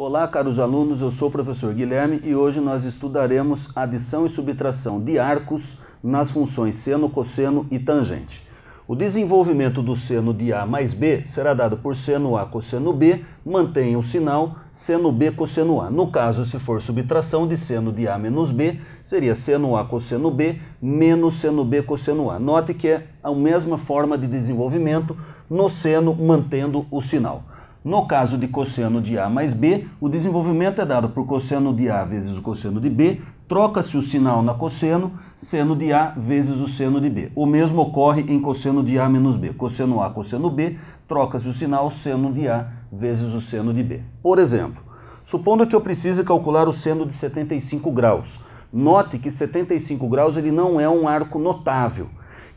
Olá, caros alunos, eu sou o professor Guilherme e hoje nós estudaremos adição e subtração de arcos nas funções seno, cosseno e tangente. O desenvolvimento do seno de A mais B será dado por seno A cosseno B, mantém o sinal seno B cosseno A. No caso, se for subtração de seno de A menos B, seria seno A cosseno B menos seno B cosseno A. Note que é a mesma forma de desenvolvimento no seno mantendo o sinal. No caso de cosseno de A mais B, o desenvolvimento é dado por cosseno de A vezes o cosseno de B, troca-se o sinal na cosseno, seno de A vezes o seno de B. O mesmo ocorre em cosseno de A menos B. Cosseno A, cosseno B, troca-se o sinal seno de A vezes o seno de B. Por exemplo, supondo que eu precise calcular o seno de 75 graus. Note que 75 graus ele não é um arco notável.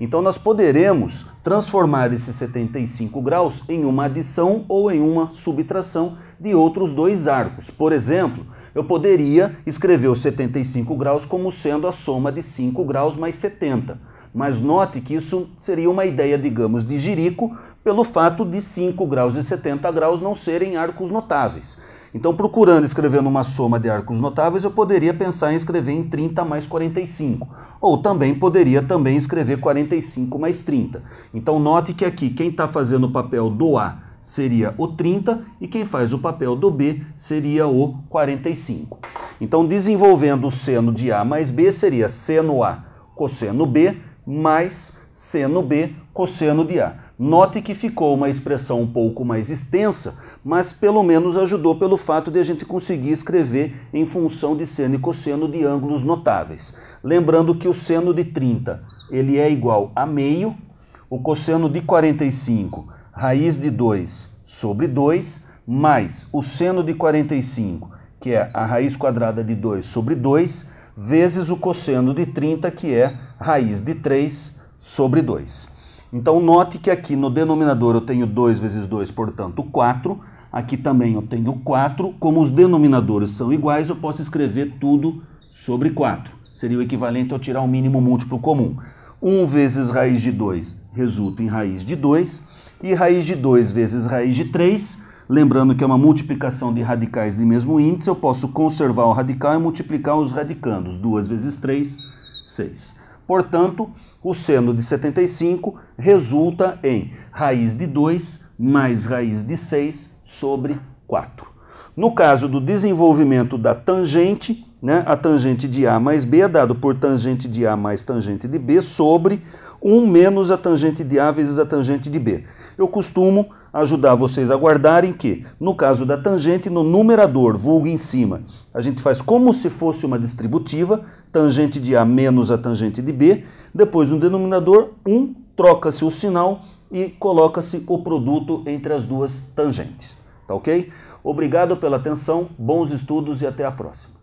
Então nós poderemos transformar esses 75 graus em uma adição ou em uma subtração de outros dois arcos. Por exemplo, eu poderia escrever os 75 graus como sendo a soma de 5 graus mais 70. Mas note que isso seria uma ideia, digamos, de jirico, pelo fato de 5 graus e 70 graus não serem arcos notáveis. Então, procurando escrever numa soma de arcos notáveis, eu poderia pensar em escrever em 30 mais 45, ou também poderia também escrever 45 mais 30. Então, note que aqui quem está fazendo o papel do A seria o 30 e quem faz o papel do B seria o 45. Então, desenvolvendo o seno de A mais B, seria seno A cosseno B mais seno B, cosseno de A. Note que ficou uma expressão um pouco mais extensa, mas pelo menos ajudou pelo fato de a gente conseguir escrever em função de seno e cosseno de ângulos notáveis. Lembrando que o seno de 30 ele é igual a meio, o cosseno de 45, raiz de 2 sobre 2, mais o seno de 45, que é a raiz quadrada de 2 sobre 2, vezes o cosseno de 30, que é raiz de 3 sobre 2. Então note que aqui no denominador eu tenho 2 vezes 2, portanto 4. Aqui também eu tenho 4. Como os denominadores são iguais, eu posso escrever tudo sobre 4. Seria o equivalente ao tirar o mínimo múltiplo comum. 1 vezes raiz de 2 resulta em raiz de 2. E raiz de 2 vezes raiz de 3, lembrando que é uma multiplicação de radicais de mesmo índice, eu posso conservar o radical e multiplicar os radicandos. 2 vezes 3, 6. Portanto, o seno de 75 resulta em raiz de 2 mais raiz de 6 sobre 4. No caso do desenvolvimento da tangente, né, a tangente de A mais B é dado por tangente de A mais tangente de B sobre 1 menos a tangente de A vezes a tangente de B. Eu costumo ajudar vocês a guardarem que, no caso da tangente, no numerador, vulgo em cima, a gente faz como se fosse uma distributiva, tangente de A menos a tangente de B, depois no denominador 1, um, troca-se o sinal e coloca-se o produto entre as duas tangentes. Tá ok? Obrigado pela atenção, bons estudos e até a próxima.